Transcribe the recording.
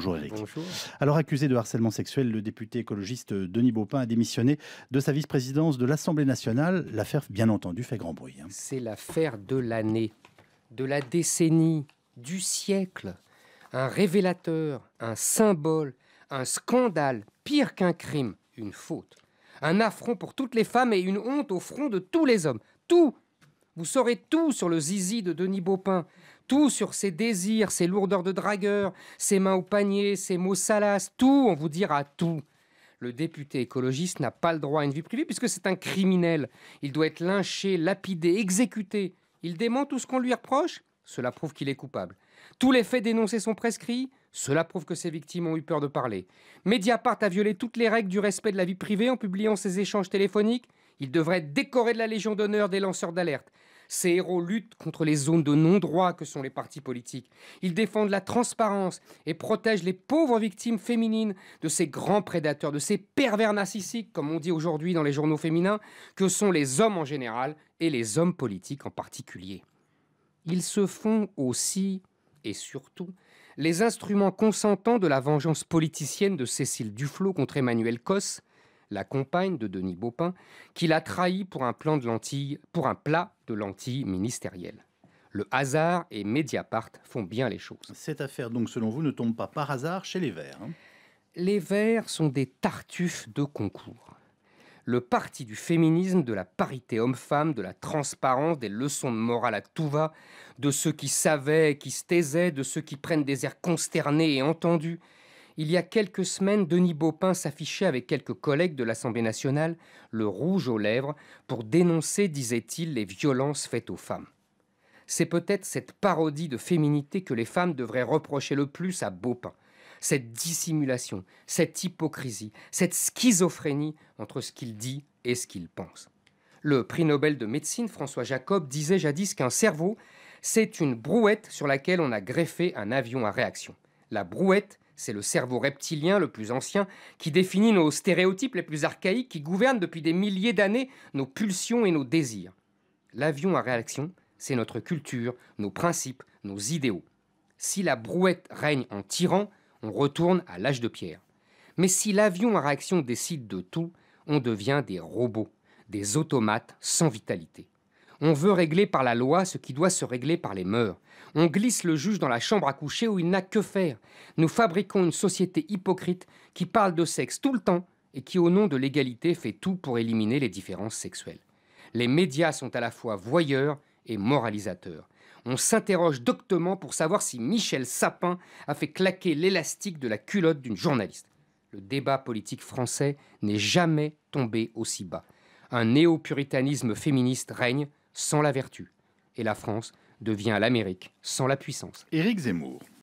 Bonjour Eric. Alors accusé de harcèlement sexuel, le député écologiste Denis Baupin a démissionné de sa vice-présidence de l'Assemblée nationale. L'affaire, bien entendu, fait grand bruit. Hein. C'est l'affaire de l'année, de la décennie, du siècle. Un révélateur, un symbole, un scandale, pire qu'un crime, une faute. Un affront pour toutes les femmes et une honte au front de tous les hommes. Tout Vous saurez tout sur le zizi de Denis Baupin tout sur ses désirs, ses lourdeurs de dragueur, ses mains au panier, ses mots salaces, tout, on vous dira tout. Le député écologiste n'a pas le droit à une vie privée puisque c'est un criminel. Il doit être lynché, lapidé, exécuté. Il dément tout ce qu'on lui reproche Cela prouve qu'il est coupable. Tous les faits dénoncés sont prescrits Cela prouve que ses victimes ont eu peur de parler. Mediapart a violé toutes les règles du respect de la vie privée en publiant ses échanges téléphoniques. Il devrait décorer de la Légion d'honneur des lanceurs d'alerte. Ces héros luttent contre les zones de non-droit que sont les partis politiques. Ils défendent la transparence et protègent les pauvres victimes féminines de ces grands prédateurs, de ces pervers narcissiques, comme on dit aujourd'hui dans les journaux féminins, que sont les hommes en général et les hommes politiques en particulier. Ils se font aussi, et surtout, les instruments consentants de la vengeance politicienne de Cécile Duflot contre Emmanuel Cosse, la compagne de Denis Baupin, qui l'a trahi pour un, plan de lentilles, pour un plat de lentilles ministérielle. Le hasard et Mediapart font bien les choses. Cette affaire, donc, selon vous, ne tombe pas par hasard chez les Verts. Hein les Verts sont des tartuffes de concours. Le parti du féminisme, de la parité homme-femme, de la transparence, des leçons de morale à tout va, de ceux qui savaient qui se taisaient, de ceux qui prennent des airs consternés et entendus, il y a quelques semaines, Denis Baupin s'affichait avec quelques collègues de l'Assemblée nationale, le rouge aux lèvres, pour dénoncer, disait-il, les violences faites aux femmes. C'est peut-être cette parodie de féminité que les femmes devraient reprocher le plus à Baupin. Cette dissimulation, cette hypocrisie, cette schizophrénie entre ce qu'il dit et ce qu'il pense. Le prix Nobel de médecine François Jacob disait jadis qu'un cerveau, c'est une brouette sur laquelle on a greffé un avion à réaction. La brouette, c'est le cerveau reptilien le plus ancien qui définit nos stéréotypes les plus archaïques qui gouvernent depuis des milliers d'années nos pulsions et nos désirs. L'avion à réaction, c'est notre culture, nos principes, nos idéaux. Si la brouette règne en tyran, on retourne à l'âge de pierre. Mais si l'avion à réaction décide de tout, on devient des robots, des automates sans vitalité. On veut régler par la loi ce qui doit se régler par les mœurs. On glisse le juge dans la chambre à coucher où il n'a que faire. Nous fabriquons une société hypocrite qui parle de sexe tout le temps et qui, au nom de l'égalité, fait tout pour éliminer les différences sexuelles. Les médias sont à la fois voyeurs et moralisateurs. On s'interroge doctement pour savoir si Michel Sapin a fait claquer l'élastique de la culotte d'une journaliste. Le débat politique français n'est jamais tombé aussi bas. Un néo-puritanisme féministe règne, sans la vertu. Et la France devient l'Amérique sans la puissance. Éric Zemmour.